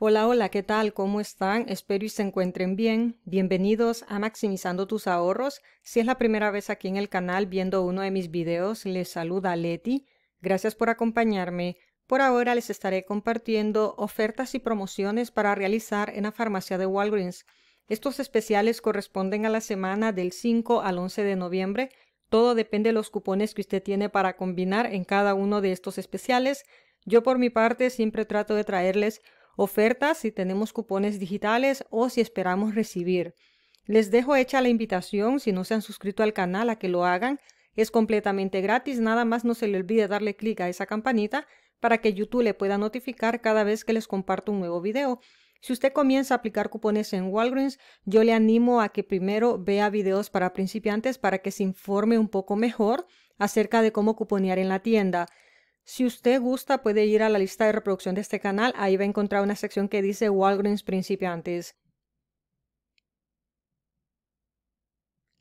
Hola, hola, ¿qué tal? ¿Cómo están? Espero y se encuentren bien. Bienvenidos a Maximizando tus ahorros. Si es la primera vez aquí en el canal viendo uno de mis videos, les saluda Leti. Gracias por acompañarme. Por ahora les estaré compartiendo ofertas y promociones para realizar en la farmacia de Walgreens. Estos especiales corresponden a la semana del 5 al 11 de noviembre. Todo depende de los cupones que usted tiene para combinar en cada uno de estos especiales. Yo por mi parte siempre trato de traerles ofertas, si tenemos cupones digitales o si esperamos recibir. Les dejo hecha la invitación, si no se han suscrito al canal, a que lo hagan. Es completamente gratis, nada más no se le olvide darle clic a esa campanita para que YouTube le pueda notificar cada vez que les comparto un nuevo video. Si usted comienza a aplicar cupones en Walgreens, yo le animo a que primero vea videos para principiantes para que se informe un poco mejor acerca de cómo cuponear en la tienda. Si usted gusta, puede ir a la lista de reproducción de este canal. Ahí va a encontrar una sección que dice Walgreens principiantes.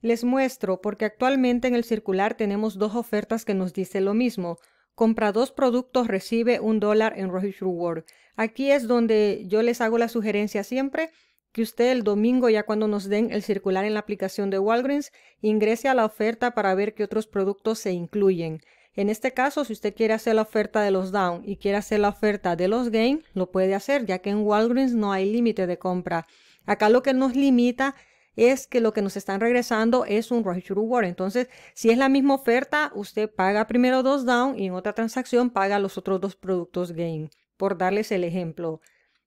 Les muestro porque actualmente en el circular tenemos dos ofertas que nos dice lo mismo. Compra dos productos, recibe un dólar en Rogers Reward. Aquí es donde yo les hago la sugerencia siempre que usted el domingo, ya cuando nos den el circular en la aplicación de Walgreens, ingrese a la oferta para ver qué otros productos se incluyen. En este caso, si usted quiere hacer la oferta de los down y quiere hacer la oferta de los gain, lo puede hacer, ya que en Walgreens no hay límite de compra. Acá lo que nos limita es que lo que nos están regresando es un Rush Reward. Entonces, si es la misma oferta, usted paga primero dos down y en otra transacción paga los otros dos productos gain, por darles el ejemplo.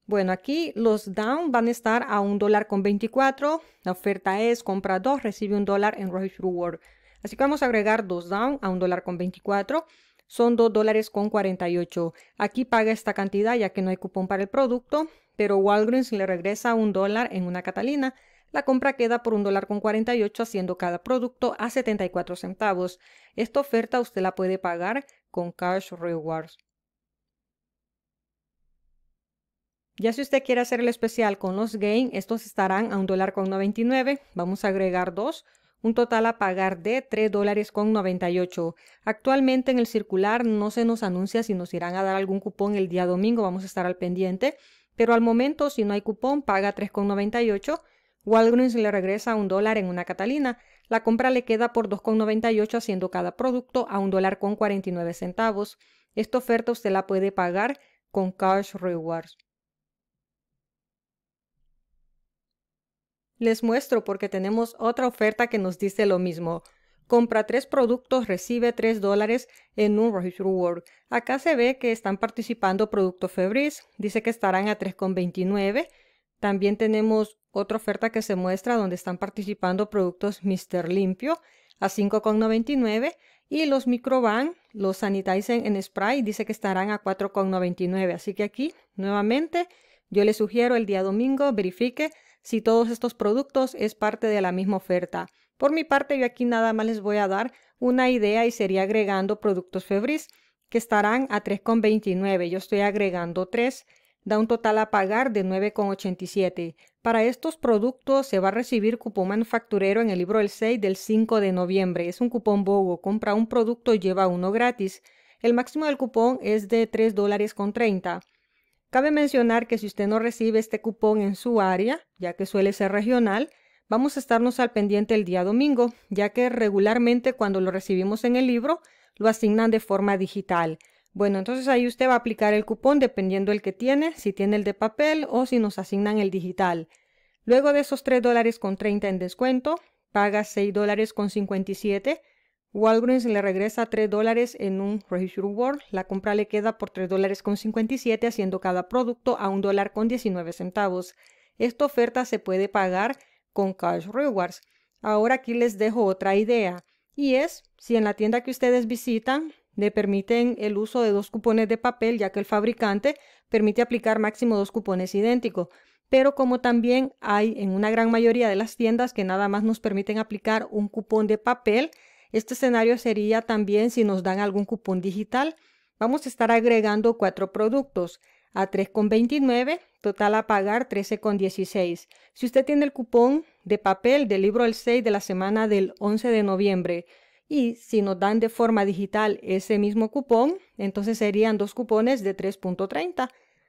Bueno, aquí los down van a estar a un dólar con 24. La oferta es compra dos, recibe un dólar en True Reward. Así que vamos a agregar dos down a un dólar con Son $2.48. dólares con Aquí paga esta cantidad ya que no hay cupón para el producto, pero Walgreens le regresa un dólar en una Catalina. La compra queda por un dólar con haciendo cada producto a 74 centavos. Esta oferta usted la puede pagar con Cash Rewards. Ya si usted quiere hacer el especial con los gain, estos estarán a un dólar con Vamos a agregar dos un total a pagar de $3.98. dólares con Actualmente en el circular no se nos anuncia si nos irán a dar algún cupón el día domingo, vamos a estar al pendiente, pero al momento si no hay cupón paga 3,98. Walgreens le regresa un dólar en una Catalina. La compra le queda por 2,98 haciendo cada producto a un dólar con 49 centavos. Esta oferta usted la puede pagar con Cash Rewards. Les muestro porque tenemos otra oferta que nos dice lo mismo. Compra tres productos, recibe tres dólares en un reward. Acá se ve que están participando productos Febris. Dice que estarán a 3,29. También tenemos otra oferta que se muestra donde están participando productos Mr. Limpio a 5,99 y los Microban, los Sanitizen en Spray, dice que estarán a 4,99. Así que aquí, nuevamente, yo les sugiero el día domingo verifique si todos estos productos es parte de la misma oferta. Por mi parte, yo aquí nada más les voy a dar una idea y sería agregando productos Febris que estarán a 3,29. Yo estoy agregando 3, da un total a pagar de 9,87. Para estos productos se va a recibir cupón manufacturero en el libro del 6 del 5 de noviembre. Es un cupón BOGO, compra un producto y lleva uno gratis. El máximo del cupón es de 3.30 dólares con Cabe mencionar que si usted no recibe este cupón en su área, ya que suele ser regional, vamos a estarnos al pendiente el día domingo, ya que regularmente cuando lo recibimos en el libro, lo asignan de forma digital. Bueno, entonces ahí usted va a aplicar el cupón dependiendo el que tiene, si tiene el de papel o si nos asignan el digital. Luego de esos 3 dólares con 30 en descuento, paga $6.57 dólares con 57 Walgreens le regresa 3 dólares en un Register Reward. La compra le queda por $3.57, dólares con haciendo cada producto a $1.19. dólar con centavos. Esta oferta se puede pagar con Cash Rewards. Ahora aquí les dejo otra idea. Y es, si en la tienda que ustedes visitan le permiten el uso de dos cupones de papel, ya que el fabricante permite aplicar máximo dos cupones idénticos. Pero como también hay en una gran mayoría de las tiendas que nada más nos permiten aplicar un cupón de papel, este escenario sería también si nos dan algún cupón digital. Vamos a estar agregando cuatro productos a 3,29, total a pagar 13,16. Si usted tiene el cupón de papel del libro El 6 de la semana del 11 de noviembre y si nos dan de forma digital ese mismo cupón, entonces serían dos cupones de 3.30.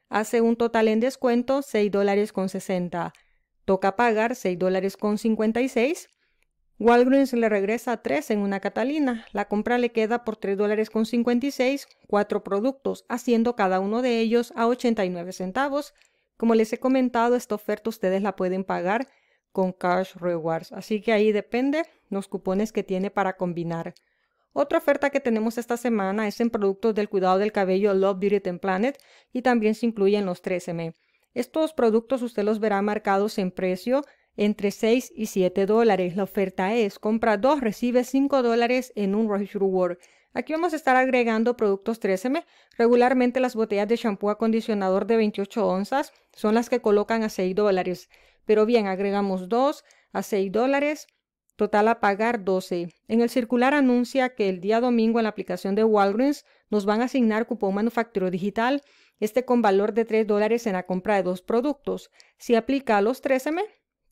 Hace un total en descuento $6.60. dólares con Toca pagar $6.56. dólares con Walgreens le regresa a 3 en una Catalina. La compra le queda por $3.56, dólares con 4 productos, haciendo cada uno de ellos a 89 centavos. Como les he comentado, esta oferta ustedes la pueden pagar con Cash Rewards, así que ahí depende los cupones que tiene para combinar. Otra oferta que tenemos esta semana es en productos del cuidado del cabello Love Beauty and Planet y también se incluyen los 3 m Estos productos usted los verá marcados en precio entre 6 y 7 dólares. La oferta es, compra 2, recibe 5 dólares en un Rush Reward. Aquí vamos a estar agregando productos 13M. Regularmente las botellas de shampoo acondicionador de 28 onzas son las que colocan a 6 dólares. Pero bien, agregamos 2 a 6 dólares, total a pagar 12. En el circular anuncia que el día domingo en la aplicación de Walgreens nos van a asignar cupón manufacturero digital, este con valor de 3 dólares en la compra de dos productos. Si aplica a los 13M,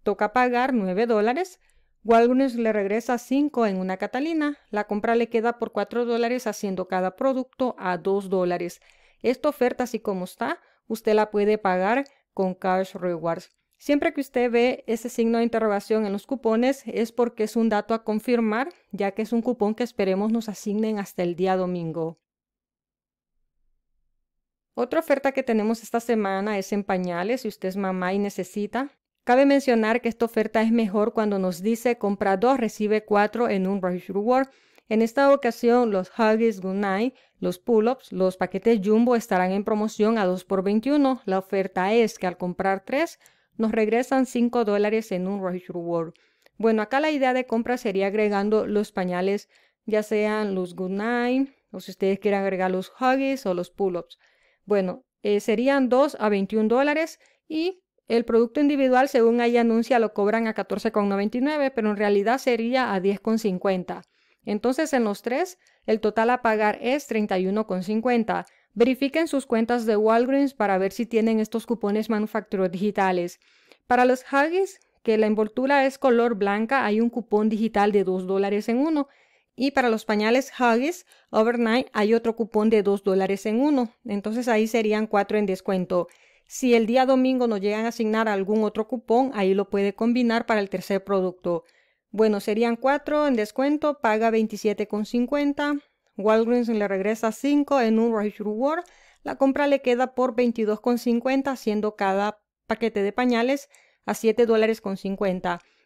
toca pagar 9 dólares. Walgreens le regresa 5 en una Catalina. La compra le queda por 4 dólares haciendo cada producto a 2 dólares. Esta oferta, así como está, usted la puede pagar con Cash Rewards. Siempre que usted ve ese signo de interrogación en los cupones es porque es un dato a confirmar, ya que es un cupón que esperemos nos asignen hasta el día domingo. Otra oferta que tenemos esta semana es en pañales. Si usted es mamá y necesita, Cabe mencionar que esta oferta es mejor cuando nos dice compra 2 recibe 4 en un Rush Reward. En esta ocasión, los Huggies Goodnight, los Pull-Ups, los paquetes Jumbo estarán en promoción a 2 por 21. La oferta es que al comprar 3, nos regresan 5 dólares en un Rush Reward. Bueno, acá la idea de compra sería agregando los pañales, ya sean los Goodnight, o si ustedes quieren agregar los Huggies o los Pull-Ups. Bueno, eh, serían 2 a 21 dólares y el producto individual, según ella anuncia, lo cobran a 14,99, pero en realidad sería a 10,50. Entonces, en los tres, el total a pagar es 31,50. Verifiquen sus cuentas de Walgreens para ver si tienen estos cupones manufacturados digitales. Para los Huggies, que la envoltura es color blanca, hay un cupón digital de 2 dólares en uno. Y para los pañales Huggies Overnight hay otro cupón de 2 dólares en uno. Entonces ahí serían 4 en descuento. Si el día domingo nos llegan a asignar algún otro cupón, ahí lo puede combinar para el tercer producto. Bueno, serían 4 en descuento, paga 27,50. Walgreens le regresa 5 en un Rush Reward. La compra le queda por 22,50, siendo cada paquete de pañales a $7.50. dólares con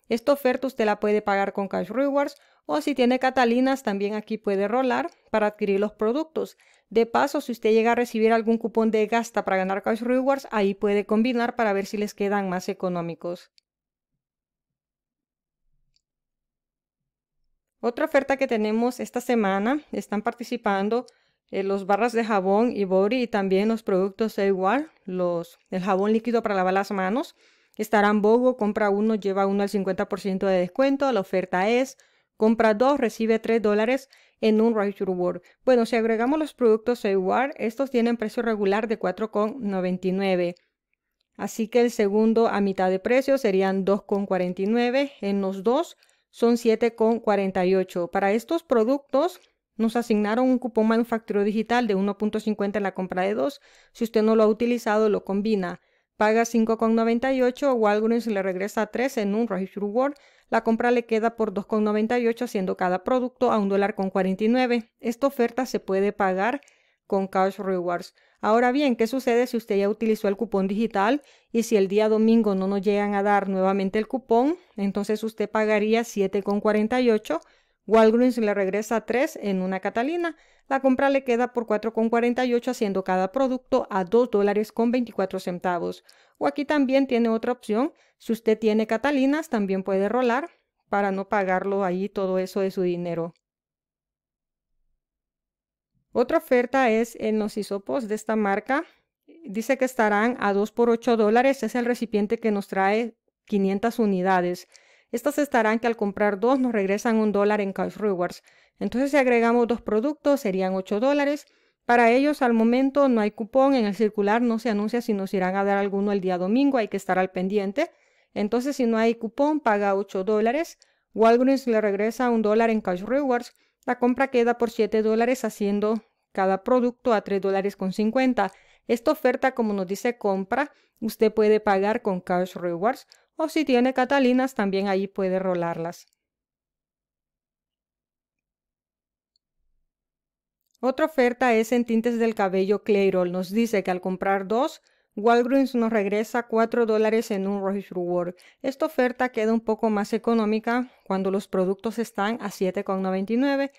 esta oferta usted la puede pagar con Cash Rewards o si tiene Catalinas también aquí puede rolar para adquirir los productos. De paso, si usted llega a recibir algún cupón de gasta para ganar Cash Rewards, ahí puede combinar para ver si les quedan más económicos. Otra oferta que tenemos esta semana, están participando eh, los barras de jabón y body y también los productos igual, los, el jabón líquido para lavar las manos. Estarán Bogo, compra uno, lleva uno al 50% de descuento. La oferta es compra dos, recibe 3 dólares en un Right Reward. Bueno, si agregamos los productos Hayward estos tienen precio regular de 4,99. Así que el segundo a mitad de precio serían 2,49. En los dos son 7,48. Para estos productos nos asignaron un cupón manufacturero digital de 1.50 en la compra de dos. Si usted no lo ha utilizado, lo combina paga 5,98 Walgreens le regresa 3 en un Rush Reward. La compra le queda por 2,98 haciendo cada producto a un dólar con Esta oferta se puede pagar con Cash Rewards. Ahora bien, ¿qué sucede si usted ya utilizó el cupón digital y si el día domingo no nos llegan a dar nuevamente el cupón? Entonces usted pagaría 7,48 Walgreens le regresa 3 en una Catalina. La compra le queda por 4,48 haciendo cada producto a 2 dólares con 24 centavos. O aquí también tiene otra opción. Si usted tiene Catalinas, también puede rolar para no pagarlo ahí todo eso de su dinero. Otra oferta es en los hisopos de esta marca. Dice que estarán a 2 por 8 dólares. Es el recipiente que nos trae 500 unidades. Estas estarán que al comprar dos nos regresan un dólar en Cash Rewards. Entonces si agregamos dos productos serían 8 dólares. Para ellos al momento no hay cupón, en el circular no se anuncia si nos irán a dar alguno el día domingo, hay que estar al pendiente. Entonces si no hay cupón paga 8 dólares. Walgreens le regresa un dólar en Cash Rewards. La compra queda por 7 dólares haciendo cada producto a 3 dólares con 50. Esta oferta, como nos dice compra, usted puede pagar con Cash Rewards o si tiene Catalinas también ahí puede rolarlas. Otra oferta es en tintes del cabello Clairol. Nos dice que al comprar dos, Walgreens nos regresa 4 dólares en un Roche Reward. Esta oferta queda un poco más económica cuando los productos están a 7,99,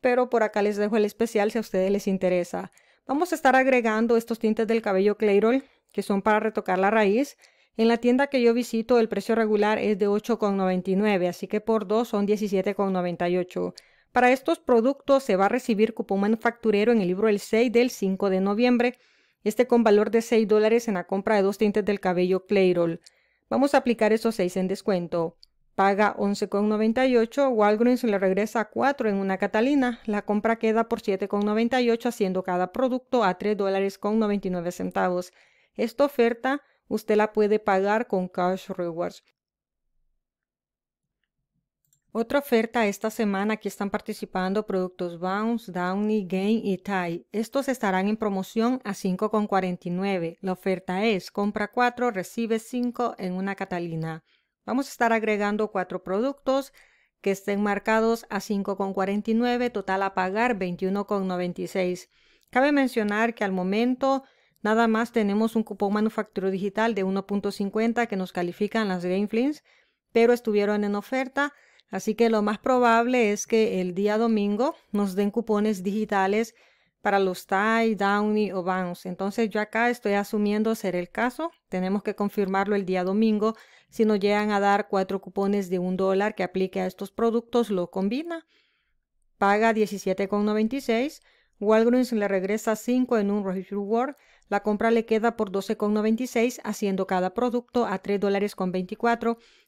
pero por acá les dejo el especial si a ustedes les interesa. Vamos a estar agregando estos tintes del cabello Clairol, que son para retocar la raíz, en la tienda que yo visito el precio regular es de 8,99, así que por 2 son 17,98. Para estos productos se va a recibir cupón manufacturero en el libro El 6 del 5 de noviembre, este con valor de 6 dólares en la compra de dos tintes del cabello Clairol. Vamos a aplicar esos 6 en descuento. Paga 11,98, Walgreens le regresa 4 en una Catalina. La compra queda por 7,98 haciendo cada producto a $3.99. dólares centavos. Esta oferta Usted la puede pagar con Cash Rewards. Otra oferta esta semana Aquí están participando productos Bounce, Downy, Gain y Thai. Estos estarán en promoción a 5,49. La oferta es compra 4, recibe 5 en una Catalina. Vamos a estar agregando cuatro productos que estén marcados a 5,49, total a pagar 21,96. Cabe mencionar que al momento Nada más tenemos un cupón manufacturero digital de 1.50 que nos califican las Gameflings, pero estuvieron en oferta, así que lo más probable es que el día domingo nos den cupones digitales para los tie, downy o bounce. Entonces yo acá estoy asumiendo ser el caso. Tenemos que confirmarlo el día domingo. Si nos llegan a dar cuatro cupones de un dólar que aplique a estos productos, lo combina. Paga 17,96. Walgreens le regresa 5 en un Reward la compra le queda por 12,96, haciendo cada producto a $3.24. dólares con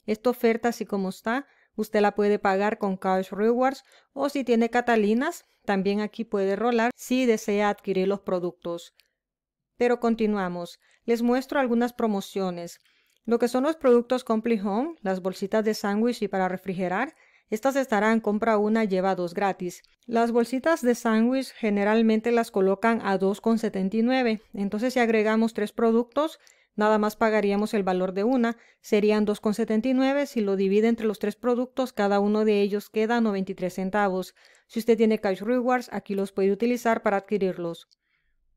Esta oferta, así como está, usted la puede pagar con Cash Rewards o si tiene Catalinas, también aquí puede rolar si desea adquirir los productos. Pero continuamos. Les muestro algunas promociones. Lo que son los productos Comply Home, las bolsitas de sándwich y para refrigerar, estas estarán compra una, lleva dos gratis. Las bolsitas de sándwich generalmente las colocan a 2,79. Entonces si agregamos tres productos, nada más pagaríamos el valor de una. Serían 2,79. Si lo divide entre los tres productos, cada uno de ellos queda 93 centavos. Si usted tiene cash rewards, aquí los puede utilizar para adquirirlos.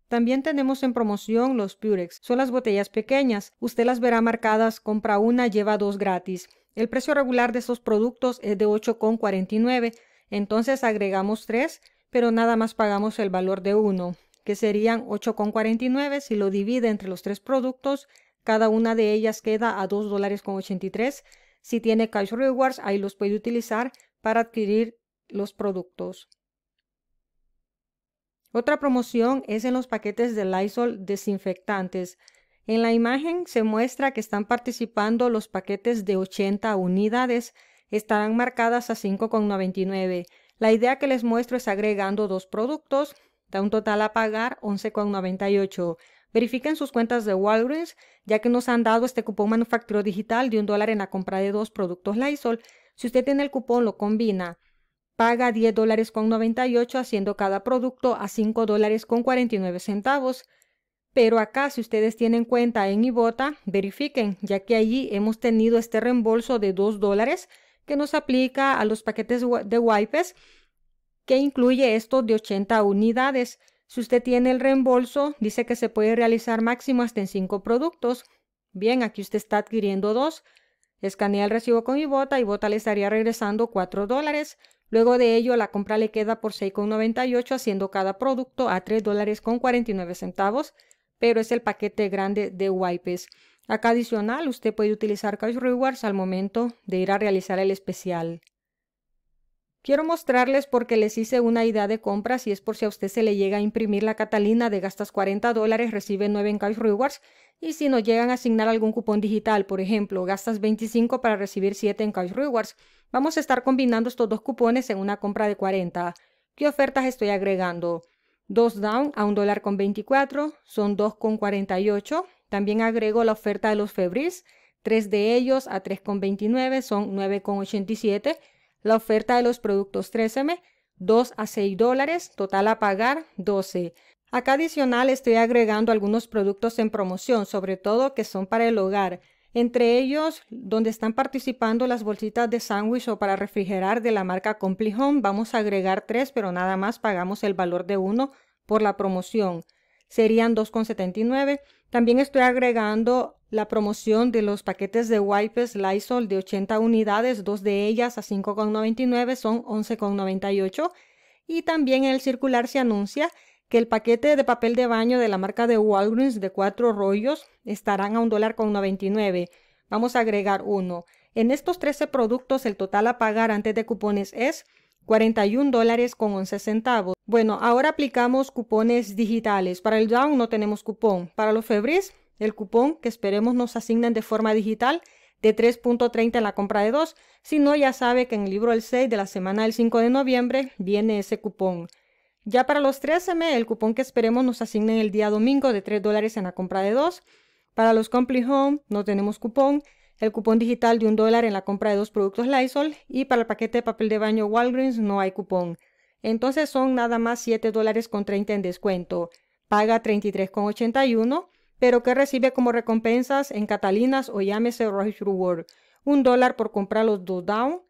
También tenemos en promoción los Purex. Son las botellas pequeñas. Usted las verá marcadas compra una, lleva dos gratis. El precio regular de estos productos es de 8,49, entonces agregamos 3, pero nada más pagamos el valor de 1, que serían 8,49 si lo divide entre los tres productos, cada una de ellas queda a $2.83. dólares Si tiene cash rewards, ahí los puede utilizar para adquirir los productos. Otra promoción es en los paquetes de Lysol desinfectantes. En la imagen se muestra que están participando los paquetes de 80 unidades, estarán marcadas a 5,99. La idea que les muestro es agregando dos productos, da un total a pagar 11,98. Verifiquen sus cuentas de Walgreens, ya que nos han dado este cupón manufacturero digital de un dólar en la compra de dos productos Lysol. Si usted tiene el cupón, lo combina. Paga 10.98 dólares con haciendo cada producto a 5 dólares con 49 centavos. Pero acá, si ustedes tienen cuenta en Ibota, verifiquen, ya que allí hemos tenido este reembolso de 2 dólares que nos aplica a los paquetes de wipes, que incluye estos de 80 unidades. Si usted tiene el reembolso, dice que se puede realizar máximo hasta en 5 productos. Bien, aquí usted está adquiriendo 2. Escanea el recibo con Ibota, Ibota le estaría regresando 4 dólares. Luego de ello, la compra le queda por 6,98, haciendo cada producto a 3 dólares con 49 centavos pero es el paquete grande de wipes. Acá adicional, usted puede utilizar Cash Rewards al momento de ir a realizar el especial. Quiero mostrarles porque les hice una idea de compras y es por si a usted se le llega a imprimir la Catalina de gastas 40 dólares, recibe 9 en Cash Rewards, y si nos llegan a asignar algún cupón digital, por ejemplo, gastas 25 para recibir 7 en Cash Rewards, vamos a estar combinando estos dos cupones en una compra de 40. ¿Qué ofertas estoy agregando? 2 down a $1.24, son 2,48. También agrego la oferta de los Febris, 3 de ellos a 3,29 son 9,87. La oferta de los productos 13M, 2 a 6 dólares, total a pagar 12. Acá adicional estoy agregando algunos productos en promoción, sobre todo que son para el hogar entre ellos donde están participando las bolsitas de sándwich o para refrigerar de la marca Compli Home. Vamos a agregar tres, pero nada más pagamos el valor de uno por la promoción. Serían 2,79. También estoy agregando la promoción de los paquetes de wipes Lysol de 80 unidades, dos de ellas a 5,99 son 11,98. Y también en el circular se anuncia que el paquete de papel de baño de la marca de Walgreens de cuatro rollos estarán a un dólar con Vamos a agregar uno. En estos 13 productos el total a pagar antes de cupones es $41.11. dólares con centavos. Bueno, ahora aplicamos cupones digitales. Para el Down no tenemos cupón. Para los Febris, el cupón que esperemos nos asignan de forma digital de 3.30 en la compra de dos. Si no, ya sabe que en el libro el 6 de la semana del 5 de noviembre viene ese cupón. Ya para los 3 m el cupón que esperemos nos asignen el día domingo de 3 dólares en la compra de 2. Para los Complete Home no tenemos cupón. El cupón digital de 1 dólar en la compra de dos productos Lysol. Y para el paquete de papel de baño Walgreens no hay cupón. Entonces son nada más $7.30 dólares con en descuento. Paga 33,81, pero que recibe como recompensas en Catalinas o llámese Rush Reward. 1 dólar por comprar los dos Down,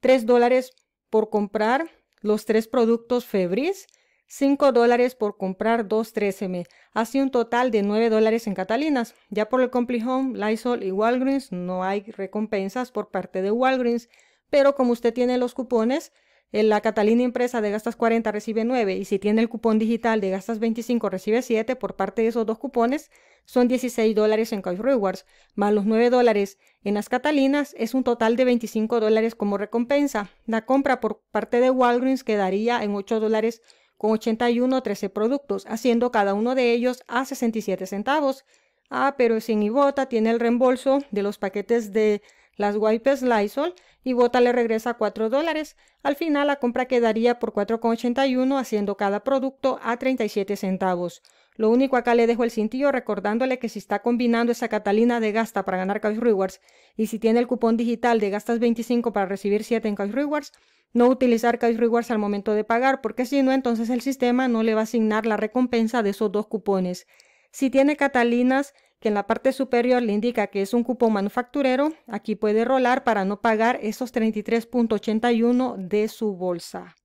3 dólares por comprar los tres productos Febris 5 dólares por comprar dos 3 m así un total de 9 dólares en Catalinas. Ya por el Home, Lysol y Walgreens no hay recompensas por parte de Walgreens, pero como usted tiene los cupones, eh, la Catalina impresa de gastas 40 recibe 9 y si tiene el cupón digital de gastas 25 recibe 7 por parte de esos dos cupones, son 16 dólares en Cash Rewards, más los 9 dólares en las Catalinas es un total de 25 dólares como recompensa. La compra por parte de Walgreens quedaría en 8 dólares con 81 13 productos, haciendo cada uno de ellos a 67 centavos. Ah, pero sin Ibota tiene el reembolso de los paquetes de las wipes Lysol y Bota le regresa 4 dólares. Al final la compra quedaría por 4,81 haciendo cada producto a 37 centavos. Lo único acá le dejo el cintillo recordándole que si está combinando esa Catalina de Gasta para ganar Cash Rewards y si tiene el cupón digital de Gastas 25 para recibir 7 en Cash Rewards, no utilizar Cash Rewards al momento de pagar porque si no entonces el sistema no le va a asignar la recompensa de esos dos cupones. Si tiene Catalinas que en la parte superior le indica que es un cupón manufacturero, aquí puede rolar para no pagar esos 33.81 de su bolsa.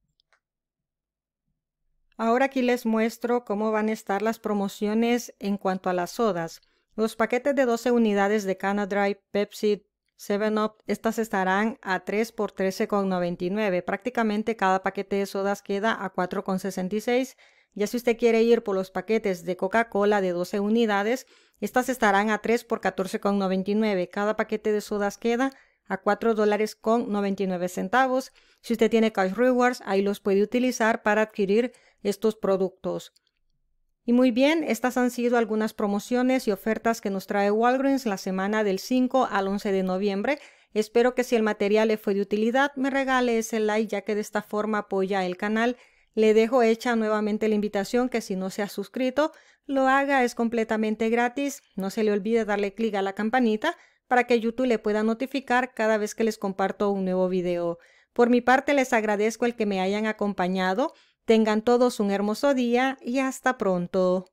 Ahora aquí les muestro cómo van a estar las promociones en cuanto a las sodas. Los paquetes de 12 unidades de Canadry, Pepsi, 7-Up, estas estarán a 3 por 13,99. Prácticamente cada paquete de sodas queda a 4,66. Ya si usted quiere ir por los paquetes de Coca-Cola de 12 unidades, estas estarán a 3 por 14,99. Cada paquete de sodas queda a 4.99. dólares con centavos. Si usted tiene Cash Rewards, ahí los puede utilizar para adquirir estos productos. Y muy bien, estas han sido algunas promociones y ofertas que nos trae Walgreens la semana del 5 al 11 de noviembre. Espero que si el material le fue de utilidad, me regale ese like ya que de esta forma apoya el canal. Le dejo hecha nuevamente la invitación que si no se ha suscrito, lo haga, es completamente gratis. No se le olvide darle clic a la campanita para que YouTube le pueda notificar cada vez que les comparto un nuevo video. Por mi parte les agradezco el que me hayan acompañado. Tengan todos un hermoso día y hasta pronto.